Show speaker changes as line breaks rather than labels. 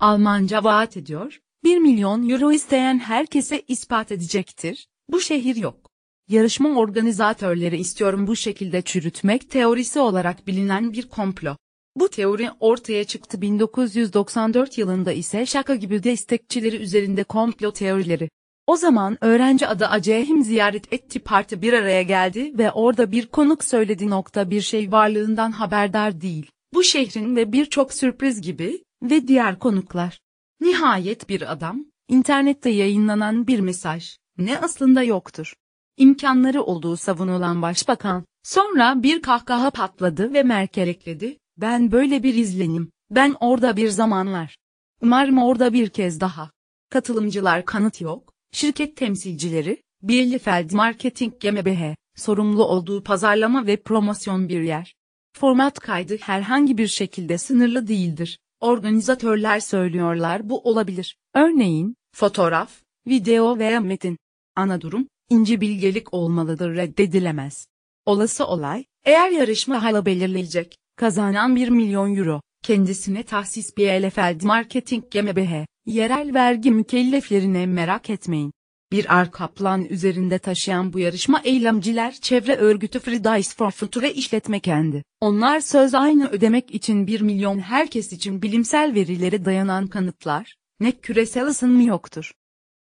Almanca vaat ediyor, 1 milyon euro isteyen herkese ispat edecektir, bu şehir yok. Yarışma organizatörleri istiyorum bu şekilde çürütmek teorisi olarak bilinen bir komplo. Bu teori ortaya çıktı 1994 yılında ise şaka gibi destekçileri üzerinde komplo teorileri. O zaman öğrenci adı Acehim ziyaret etti parti bir araya geldi ve orada bir konuk söyledi nokta bir şey varlığından haberdar değil. Bu şehrin ve birçok sürpriz gibi, ve diğer konuklar. Nihayet bir adam, internette yayınlanan bir mesaj, ne aslında yoktur. İmkanları olduğu savunulan başbakan, sonra bir kahkaha patladı ve Merkel ekledi, ben böyle bir izlenim, ben orada bir zamanlar. Umarım orada bir kez daha. Katılımcılar kanıt yok, şirket temsilcileri, Bielefeld Marketing GmbH, sorumlu olduğu pazarlama ve promosyon bir yer. Format kaydı herhangi bir şekilde sınırlı değildir. Organizatörler söylüyorlar bu olabilir. Örneğin, fotoğraf, video veya metin. Ana durum, ince bilgelik olmalıdır reddedilemez. Olası olay, eğer yarışma hala belirleyecek, kazanan 1 milyon euro, kendisine tahsis BLFL Marketing GmbH, yerel vergi mükelleflerine merak etmeyin bir arkaplan üzerinde taşıyan bu yarışma eylemciler çevre örgütü Fridays for Future işletme kendi. Onlar söz aynı ödemek için 1 milyon herkes için bilimsel verilere dayanan kanıtlar, ne küresel ısınma yoktur.